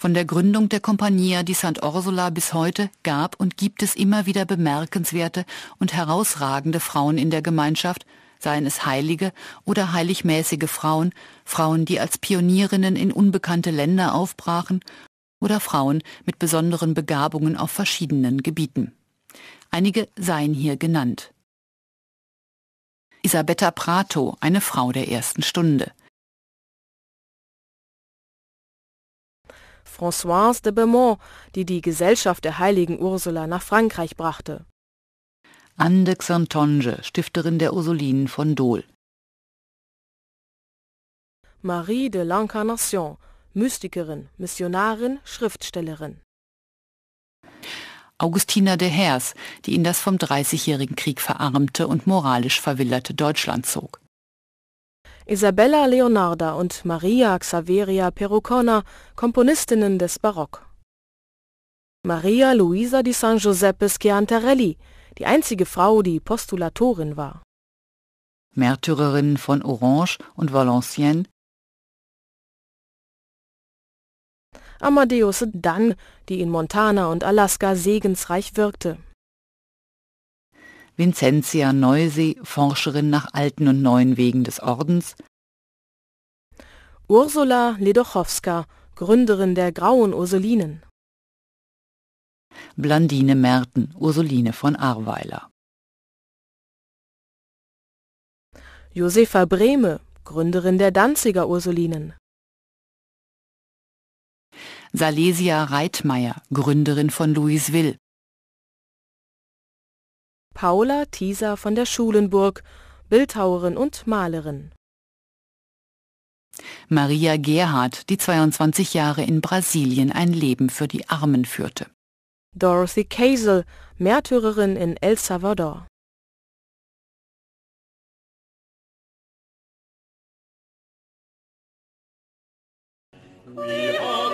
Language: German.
Von der Gründung der Compagnia di Sant'Orsola bis heute gab und gibt es immer wieder bemerkenswerte und herausragende Frauen in der Gemeinschaft, seien es heilige oder heiligmäßige Frauen, Frauen, die als Pionierinnen in unbekannte Länder aufbrachen oder Frauen mit besonderen Begabungen auf verschiedenen Gebieten. Einige seien hier genannt. Isabetta Prato, eine Frau der ersten Stunde. Françoise de Beaumont, die die Gesellschaft der heiligen Ursula nach Frankreich brachte. Anne de Xantonge, Stifterin der Ursulinen von Dole. Marie de l'Incarnation, Mystikerin, Missionarin, Schriftstellerin. Augustina de Hers, die in das vom Dreißigjährigen Krieg verarmte und moralisch verwilderte Deutschland zog. Isabella Leonarda und Maria Xaveria Perugona, Komponistinnen des Barock. Maria Luisa di San Giuseppe Schiantarelli, die einzige Frau, die Postulatorin war. Märtyrerinnen von Orange und Valenciennes. Amadeus Dann, die in Montana und Alaska segensreich wirkte. Vincentia Neusee, Forscherin nach alten und neuen Wegen des Ordens, Ursula Ledochowska, Gründerin der Grauen Ursulinen, Blandine Merten, Ursuline von Arweiler, Josefa Brehme, Gründerin der Danziger Ursulinen, Salesia Reitmeier, Gründerin von Louisville, Paula Thieser von der Schulenburg, Bildhauerin und Malerin. Maria Gerhardt, die 22 Jahre in Brasilien ein Leben für die Armen führte. Dorothy Casel, Märtyrerin in El Salvador. We are